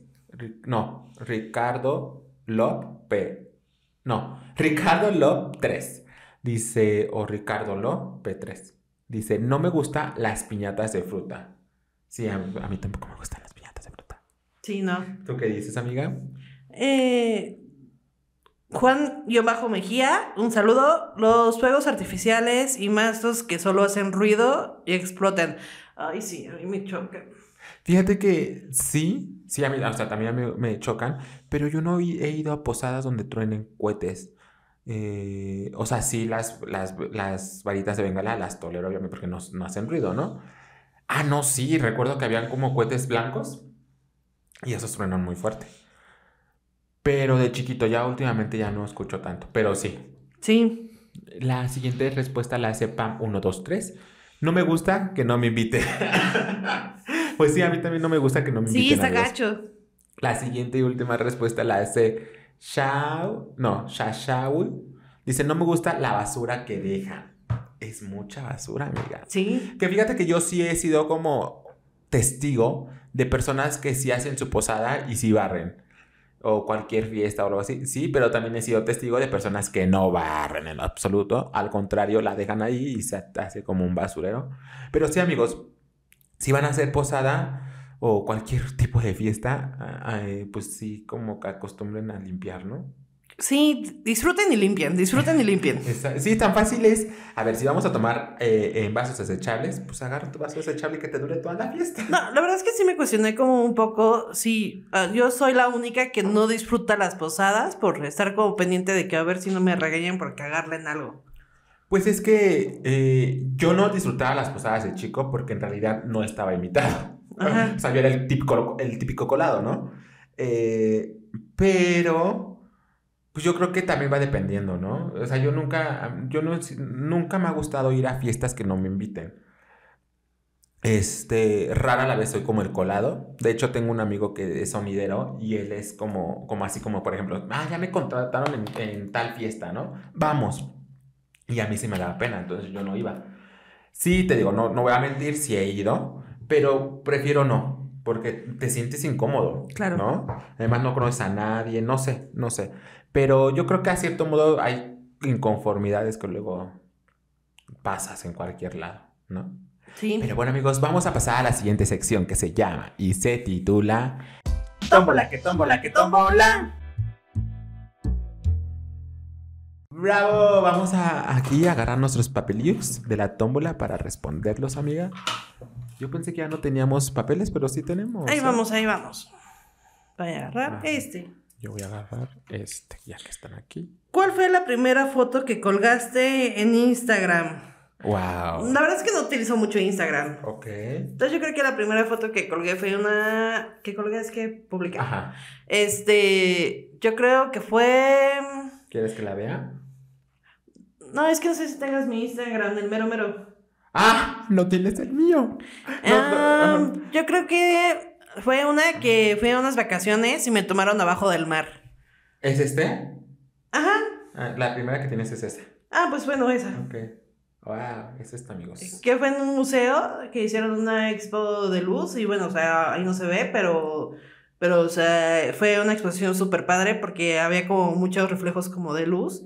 no, Ricardo Lop P, no, Ricardo Lop 3, dice, o Ricardo Lop P3. Dice, no me gustan las piñatas de fruta. Sí, a, mí tampoco me gustan las piñatas de fruta. Sí, no. ¿Tú qué dices, amiga? Eh, Juan-Mejía, un saludo. Los fuegos artificiales y más que solo hacen ruido y explotan. Ay, sí, a mí me chocan. Fíjate que sí, sí, a mí, o sea, también me chocan, pero yo no he ido a posadas donde truenen cohetes. Eh, o sea, sí, las, las, varitas de bengala las tolero, obviamente, porque no, hacen ruido, ¿no? Ah, no, sí, recuerdo que habían como cohetes blancos y esos truenan muy fuerte. Pero de chiquito, ya últimamente ya no escucho tanto, pero sí. Sí. La siguiente respuesta la hace Pam 123. No me gusta que no me invite. pues sí, a mí también no me gusta que no me invite. Sí, está gacho. La siguiente y última respuesta la hace Shao, no, dice, no me gusta la basura que dejan. Es mucha basura, amiga. Sí. Que fíjate que yo sí he sido como testigo de personas que sí hacen su posada y sí barren. O cualquier fiesta o algo así. Sí, pero también he sido testigo de personas que no barren en absoluto. Al contrario, la dejan ahí y se hace como un basurero. Pero sí, amigos, si van a hacer posada, o cualquier tipo de fiesta, eh, pues sí, como que acostumbren a limpiar, ¿no? Sí, disfruten y limpien, disfruten y limpien. Sí, tan fácil es. A ver, si vamos a tomar eh, en vasos desechables, pues agarra tu vaso desechable que te dure toda la fiesta. No, la verdad es que sí me cuestioné como un poco si ah, yo soy la única que no disfruta las posadas por estar como pendiente de que a ver si no me regañen por cagarle en algo. Pues es que eh, yo no disfrutaba las posadas de chico porque en realidad no estaba invitado. O sea, yo era el típico, el típico colado, ¿no? Eh, pero, pues yo creo que también va dependiendo, ¿no? O sea, yo nunca, yo no, nunca me ha gustado ir a fiestas que no me inviten. Este, rara la vez soy como el colado. De hecho, tengo un amigo que es sonidero y él es como, como así como, por ejemplo, ah, ya me contrataron en, tal fiesta, ¿no? Vamos. Y a mí sí me daba pena, entonces yo no iba. Sí, te digo, no, no voy a mentir, si he ido, pero prefiero no, porque te sientes incómodo. Claro. ¿No? Además no conoces a nadie, no sé, no sé. Pero yo creo que a cierto modo hay inconformidades que luego pasas en cualquier lado, ¿no? Sí. Pero bueno, amigos, vamos a pasar a la siguiente sección que se llama y se titula Tómbola que tómbola que tómbola. Bravo, vamos a aquí a agarrar nuestros papelitos de la tómbola para responderlos, amiga. Yo pensé que ya no teníamos papeles, pero sí tenemos. Ahí ¿eh? vamos, ahí vamos. Voy a agarrar este. Yo voy a agarrar este, ya que están aquí. ¿Cuál fue la primera foto que colgaste en Instagram? Wow. La verdad es que no utilizo mucho Instagram. Ok. Entonces yo creo que la primera foto que colgué fue una. ¿qué colgué? Es que publicé. Ajá. Este. Yo creo que fue. ¿Quieres que la vea? No, es que no sé si tengas mi Instagram, el mero mero. Ah, lo tienes el mío. Ah, yo creo que fue una que fui a unas vacaciones y me tomaron abajo del mar. ¿Es este? Ajá. Ah, la primera que tienes es esa. Ah, pues bueno, esa. Ok. Ah, es esta, amigos. Que fue en un museo que hicieron una expo de luz y bueno, o sea, ahí no se ve, pero, pero o sea, fue una exposición súper padre porque había como muchos reflejos como de luz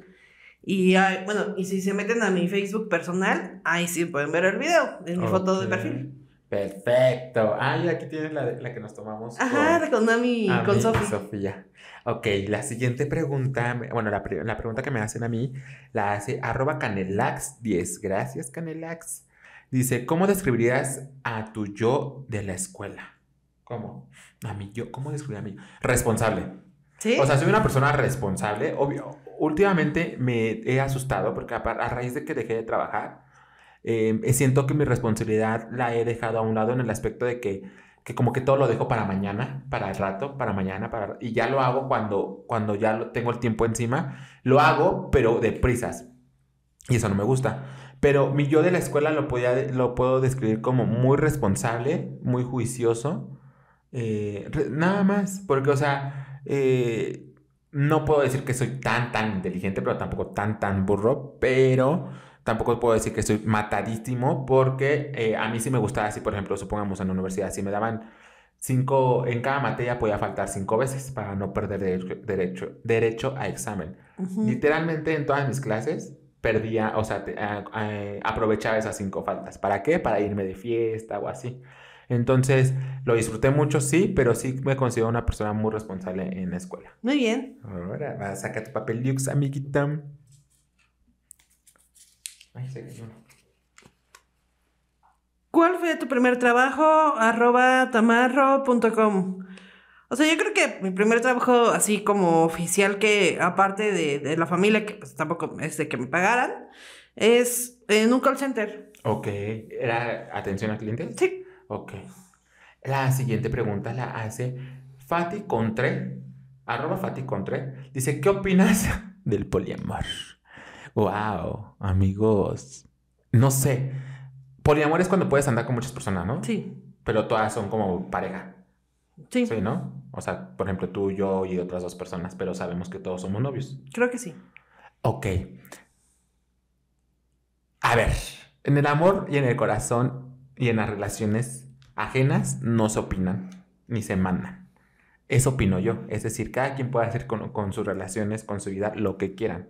y bueno, y si se meten a mi Facebook personal, ahí sí pueden ver el video, en mi foto de perfil. Perfecto. y ah, aquí tienes la, que nos tomamos. Ajá, con Ami, con Sofía. Sofía. Ok, la siguiente pregunta, bueno, la, la, pregunta que me hacen a mí la hace arroba canelax10. Gracias, canelax. Dice, ¿cómo describirías a tu yo de la escuela? ¿Cómo? A mí yo, ¿cómo describiría a mí? Responsable. ¿Sí? O sea, soy una persona responsable, obvio últimamente me he asustado porque a, raíz de que dejé de trabajar, em, eh, siento que mi responsabilidad la he dejado a un lado en el aspecto de que, como que todo lo dejo para mañana, para el rato, para mañana, para... Y ya lo hago cuando, cuando ya lo, tengo el tiempo encima. Lo hago, pero de prisas. Y eso no me gusta. Pero mi yo de la escuela lo, podía, lo puedo describir como muy responsable, muy juicioso. Eh, nada más, porque, o sea, eh, no puedo decir que soy tan, tan inteligente, pero tampoco tan, tan burro, pero tampoco puedo decir que soy matadísimo porque eh, a mí sí me gustaba, si por ejemplo, supongamos en la universidad, si me daban cinco, en cada materia podía faltar cinco veces para no perder derecho, derecho a examen. Literalmente en todas mis clases perdía, o sea, aprovechaba esas cinco faltas. ¿Para qué? Para irme de fiesta o así. Entonces, lo disfruté mucho, sí, pero sí me considero una persona muy responsable en la escuela. Muy bien. Ahora, Saca tu papel Lux, amiguita. Ay, ¿Cuál fue tu primer trabajo? Arroba tamarro.com. O sea, yo creo que mi primer trabajo así como oficial que aparte de, la familia, que pues, tampoco es de que me pagaran, es en un call center. Ok, ¿era atención al cliente? Sí. Ok. La siguiente pregunta la hace Fati Contre, arroba Fati Contre. Dice, ¿qué opinas del poliamor? Wow, amigos. No sé. Poliamor es cuando puedes andar con muchas personas, ¿no? Sí. Pero todas son como pareja. Sí. Sí, ¿no? O sea, por ejemplo, tú, yo y otras dos personas, pero sabemos que todos somos novios. Creo que sí. Ok. A ver, en el amor y en el corazón y en las relaciones ajenas no se opinan ni se mandan. Eso opino yo. Es decir, cada quien puede hacer con, sus relaciones, con su vida, lo que quieran.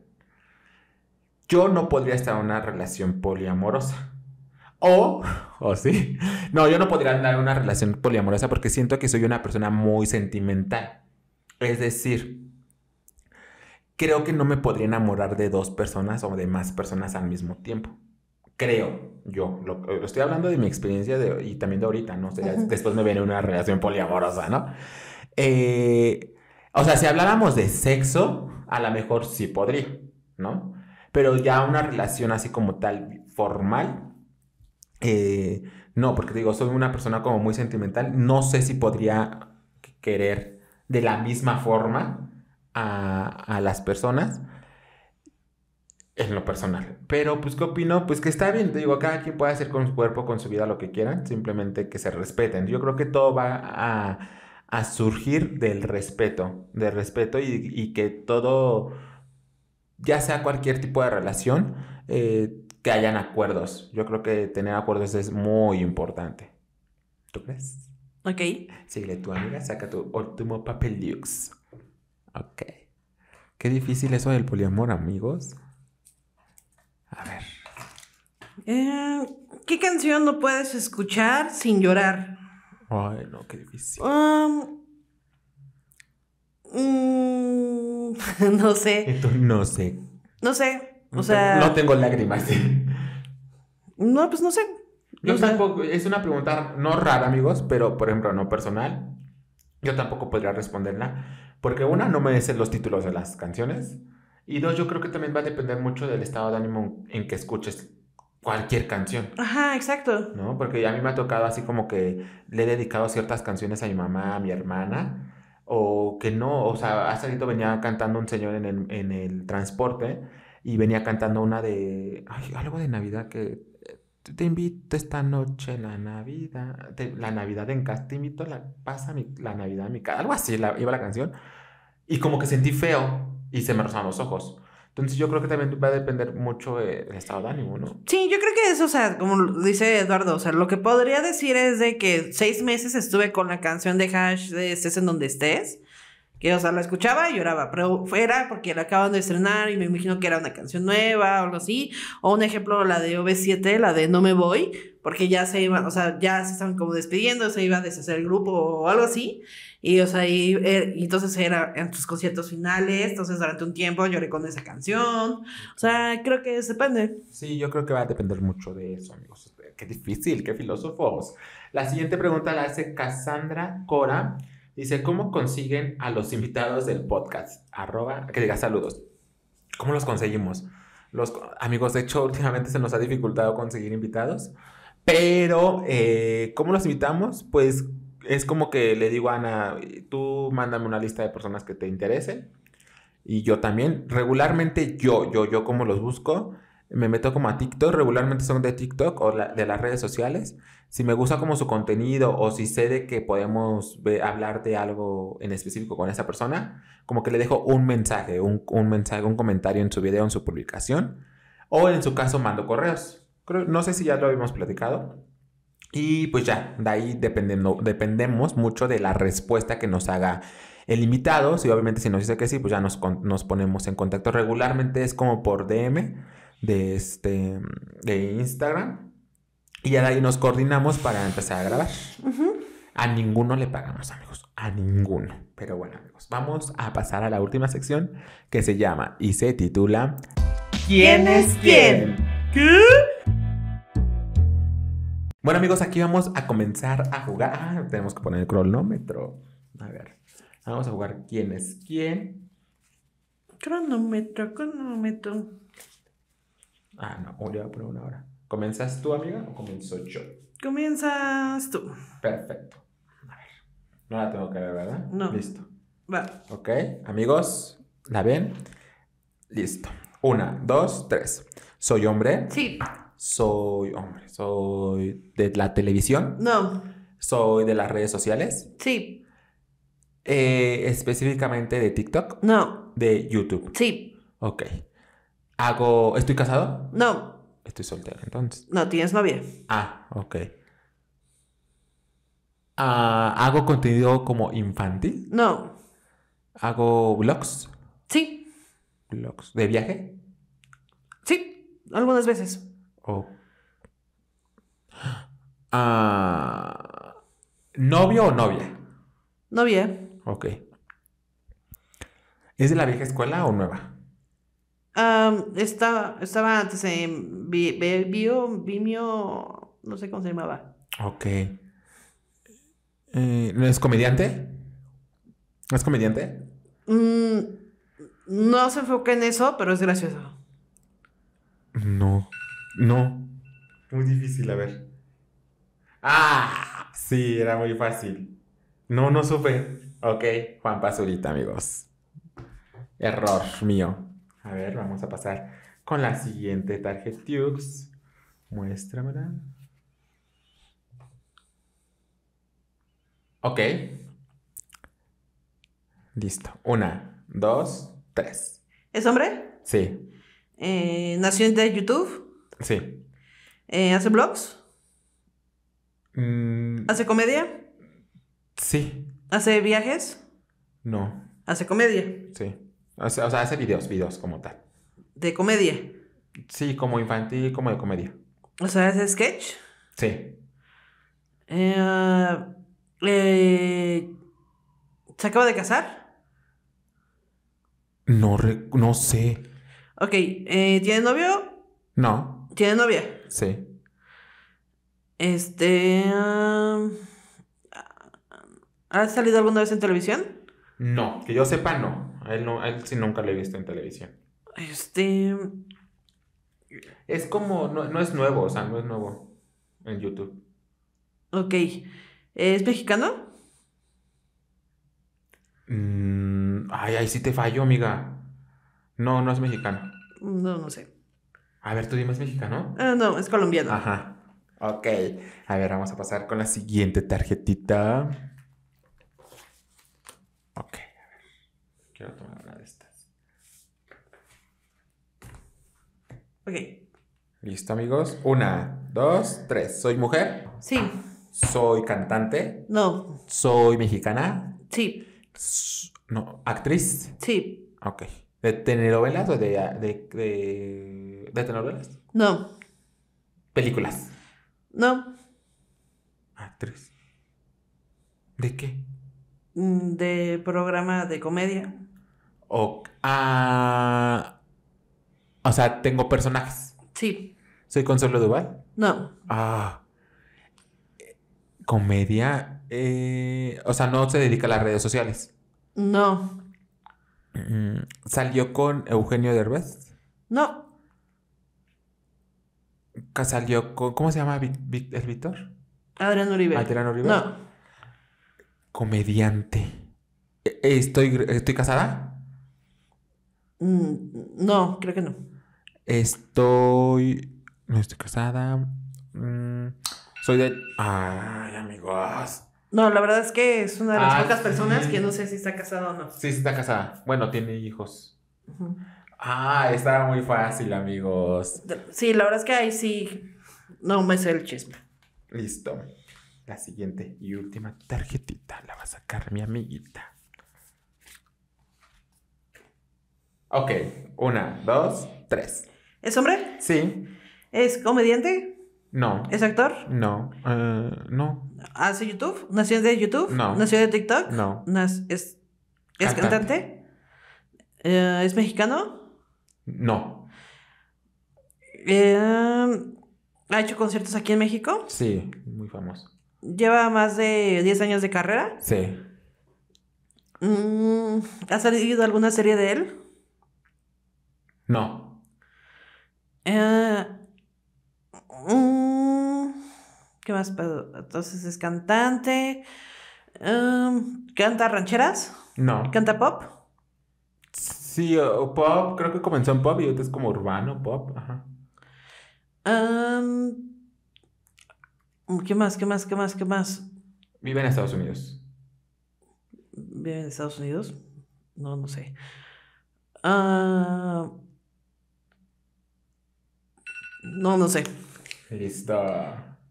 Yo no podría estar en una relación poliamorosa. O, o sí. No, yo no podría andar en una relación poliamorosa porque siento que soy una persona muy sentimental. Es decir, creo que no me podría enamorar de dos personas o de más personas al mismo tiempo creo yo, lo, estoy hablando de mi experiencia y también de ahorita, ¿no? después me viene una relación poliamorosa, ¿no? Eh, o sea, si habláramos de sexo, a lo mejor sí podría, ¿no? Pero ya una relación así como tal, formal, eh, no, porque digo, soy una persona como muy sentimental, no sé si podría querer de la misma forma a, a las personas en lo personal. Pero, pues, ¿qué opino? Pues que está bien, te digo, cada quien puede hacer con su cuerpo, con su vida, lo que quieran, simplemente que se respeten. Yo creo que todo va a, surgir del respeto, del respeto y, que todo, ya sea cualquier tipo de relación, eh, que hayan acuerdos. Yo creo que tener acuerdos es muy importante. ¿Tú crees? Ok. Sigue tu amiga, saca tu último papel Ok. Qué difícil eso del poliamor, amigos. A ver. Eh, ¿Qué canción no puedes escuchar sin llorar? Ay, no, qué difícil. Um, mm, no sé. no sé. No sé. no Tengo, no tengo lágrimas. no, pues no sé. Es una pregunta no rara, amigos, pero por ejemplo, no personal. Yo tampoco podría responderla. Porque una, no me dicen los títulos de las canciones. Y dos, yo creo que también va a depender mucho del estado de ánimo en que escuches cualquier canción. Ajá, exacto. ¿No? Porque a mí me ha tocado así como que le he dedicado ciertas canciones a mi mamá, a mi hermana, o que no, o sea, hace salido, venía cantando un señor en el, en el transporte y venía cantando una de, ay, algo de Navidad que te invito esta noche la Navidad, la Navidad en casa, te invito, la, pasa mi, la Navidad en mi casa, algo así la, iba la canción, y como que sentí feo, y se me rozan los ojos. Entonces yo creo que también va a depender mucho del estado de ánimo, ¿no? Sí, yo creo que eso, o sea, como dice Eduardo, o sea, lo que podría decir es de que seis meses estuve con la canción de Hash de Estés en donde estés, que, o sea, la escuchaba y lloraba, pero fuera porque la acaban de estrenar y me imagino que era una canción nueva o algo así, o un ejemplo, la de OV7, la de No me voy, porque ya se iban, o sea, ya se estaban como despidiendo, se iba a deshacer el grupo o algo así, y, eh, y, entonces era en tus conciertos finales, entonces durante un tiempo lloré con esa canción. O sea, creo que depende. Sí, yo creo que va a depender mucho de eso, amigos. Qué difícil, qué filósofos. La siguiente pregunta la hace Cassandra Cora. Dice, ¿cómo consiguen a los invitados del podcast? Arroba, que diga saludos. ¿Cómo los conseguimos? Los amigos, de hecho, últimamente se nos ha dificultado conseguir invitados. Pero, eh, ¿cómo los invitamos? Pues es como que le digo a Ana, tú mándame una lista de personas que te interesen. Y yo también, regularmente yo, yo, yo como los busco, me meto como a TikTok, regularmente son de TikTok o de las redes sociales. Si me gusta como su contenido o si sé de que podemos hablar de algo en específico con esa persona, como que le dejo un mensaje, un, mensaje, un comentario en su video, en su publicación. O en su caso mando correos. no sé si ya lo habíamos platicado, y pues ya, de ahí dependemos mucho de la respuesta que nos haga el invitado. Si obviamente si nos dice que sí, pues ya nos, ponemos en contacto regularmente. Es como por DM de, este, de Instagram. Y ya de ahí nos coordinamos para empezar a grabar. A ninguno le pagamos, amigos. A ninguno. Pero bueno, amigos, vamos a pasar a la última sección que se llama y se titula ¿Quién es quién? ¿Qué? Bueno, amigos, aquí vamos a comenzar a jugar. Ah, tenemos que poner el cronómetro. A ver, vamos a jugar quién es quién. Cronómetro, cronómetro. Ah, no, voy a poner una hora. ¿Comenzas tú, amiga, o comienzo yo? Comienzas tú. Perfecto. A ver. No la tengo que ver, ¿verdad? No. Listo. Va. Ok, amigos, ¿la ven? Listo. Una, dos, tres. ¿Soy hombre? Sí soy hombre, soy de la televisión. No. Soy de las redes sociales. Sí. Eh, específicamente de TikTok. No. De YouTube. Sí. Ok. Hago. ¿Estoy casado? No. Estoy soltero entonces. No, tienes novia. Ah, ok. Ah, ¿Hago contenido como infantil? No. ¿Hago vlogs? Sí. ¿Vlogs de viaje? Sí, algunas veces. Oh. ¿Novio o novia? Novia. Ok. ¿Es de la vieja escuela o nueva? estaba, estaba antes en Vimeo, no sé cómo se llamaba. Ok. ¿No eh, ¿Es comediante? ¿Es comediante? Mm, no se enfoca en eso, pero es gracioso. No. No. Muy difícil, a ver. Ah, sí, era muy fácil. No, no supe. Ok, Juan Pazurita, amigos. Error mío. A ver, vamos a pasar con la siguiente tarjeta Tux. Muéstramela. Ok. Listo. Una, dos, tres. ¿Es hombre? Sí. Eh, ¿Nació en YouTube? Sí. Eh, ¿Hace blogs? Mm. ¿Hace comedia? Sí. ¿Hace viajes? No. ¿Hace comedia? Sí. O sea, hace videos, videos como tal. ¿De comedia? Sí, como infantil, como de comedia. O sea, ¿hace sketch? Sí. Eh, eh, ¿Se acaba de casar? No, no sé. Ok, eh, ¿tiene novio? No. ¿Tiene novia? Sí. Este. ¿Ha salido alguna vez en televisión? No, que yo sepa, no. A él, no, sí nunca le he visto en televisión. Este. Es como. No, es nuevo, o sea, no es nuevo en YouTube. Ok. ¿Es mexicano? Mm, ay, ay, sí te fallo, amiga. No, no es mexicano. No, no sé. A ver, tu idioma es mexicano. Ah, no, es colombiano. Ajá. Ok. A ver, vamos a pasar con la siguiente tarjetita. Ok, Quiero tomar una de estas. Ok. Listo, amigos. Una, dos, tres. ¿Soy mujer? Sí. ¿Soy cantante? No. ¿Soy mexicana? Sí. no. ¿Actriz? Sí. Ok. ¿De telenovelas o de, de, de, telenovelas? No. ¿Películas? No. ¿Actriz? ¿De qué? Mm, de programa de comedia. O, ah, o sea, tengo personajes. Sí. ¿Soy Consuelo Duval? No. Ah. Comedia. Eh, o sea, no se dedica a las redes sociales. No. ¿Salió con Eugenio Derbez? No. ¿Salió con. ¿Cómo se llama el Víctor? Adrián Uribe. Adrián Oliver? No. Comediante. E, e, ¿Estoy, estoy casada? Mm, no, creo que no. Estoy. No estoy casada. Mm, soy de. Ay, amigos. No, la verdad es que es una de las ah, pocas personas que no sé si está casada o no. Sí, sí está casada. Bueno, tiene hijos. Ah, está muy fácil, amigos. Sí, la verdad es que ahí sí no me sé el chisme. Listo. La siguiente y última tarjetita la va a sacar mi amiguita. Ok, una, dos, tres. ¿Es hombre? Sí. ¿Es comediante? No. ¿Es actor? No. Eh, no. ¿Hace YouTube? ¿Nació de YouTube? No. ¿Nació de TikTok? No. ¿Es, es, es cantante? Eh, ¿Es mexicano? No. Eh, ¿Ha hecho conciertos aquí en México? Sí, muy famoso. ¿Lleva más de 10 años de carrera? Sí. Mm, ¿Ha salido alguna serie de él? No. ¿Qué más Entonces es cantante. Em, ¿Canta rancheras? No. ¿Canta pop? Sí, pop. Creo que comenzó en pop y ahorita es como urbano, pop. Ajá. Em, ¿Qué más? ¿Qué más? ¿Qué más? ¿Qué más? Vive en Estados Unidos. ¿Vive en Estados Unidos? No, no sé. Ah, no, no sé. Listo.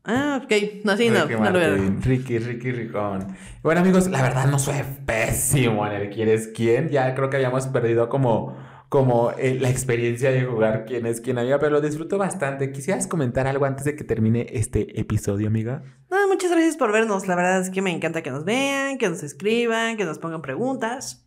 Ah, ok. Así no, no lo veo. Ricky, Ricky Ricón. Bueno, amigos, la verdad no soy pésimo en el quién es quién. Ya creo que habíamos perdido como, como eh, la experiencia de jugar quién es quién, había, pero lo disfruto bastante. ¿Quisieras comentar algo antes de que termine este episodio, amiga? No, muchas gracias por vernos. La verdad es que me encanta que nos vean, que nos escriban, que nos pongan preguntas.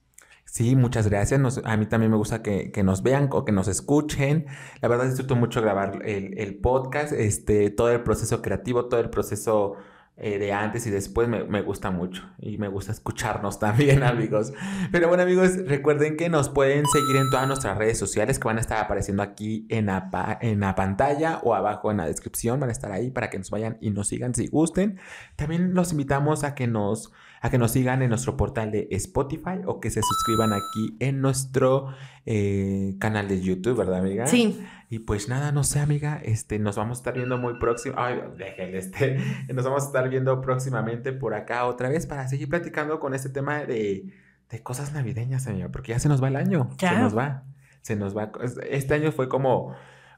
Sí, muchas gracias. a mí también me gusta que, nos vean o que nos escuchen. La verdad disfruto mucho grabar el, podcast, este, todo el proceso creativo, todo el proceso eh, de antes y después me, gusta mucho y me gusta escucharnos también amigos. Pero bueno amigos, recuerden que nos pueden seguir en todas nuestras redes sociales que van a estar apareciendo aquí en en la pantalla o abajo en la descripción, van a estar ahí para que nos vayan y nos sigan si gusten. También los invitamos a que nos a que nos sigan en nuestro portal de Spotify o que se suscriban aquí en nuestro eh, canal de YouTube, ¿verdad, amiga? Sí. Y pues nada, no sé, amiga, este, nos vamos a estar viendo muy próximo. Ay, déjenle este. Nos vamos a estar viendo próximamente por acá otra vez para seguir platicando con este tema de, cosas navideñas, amiga, porque ya se nos va el año. Ya. Se nos va. Se nos va. Este año fue como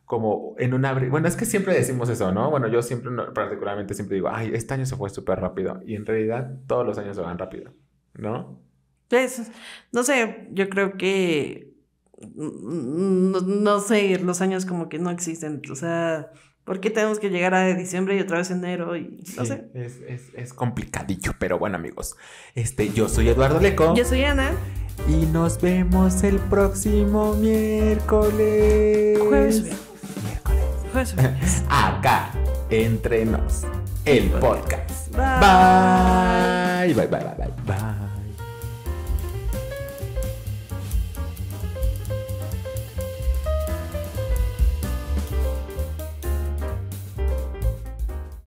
como en un abril. Bueno, es que siempre decimos eso, ¿no? Bueno, yo siempre, particularmente, siempre digo, ay, este año se fue súper rápido. Y en realidad todos los años se van rápido, ¿no? Pues, no sé, yo creo que, no, sé, los años como que no existen. O sea, ¿por qué tenemos que llegar a diciembre y otra vez enero? no sé. Es, es complicadillo, pero bueno, amigos. Este, yo soy Eduardo Leco. Yo soy Ana. Y nos vemos el próximo miércoles. Jueves. Acá, entrenos el podcast. bye, bye, bye, bye. bye. bye.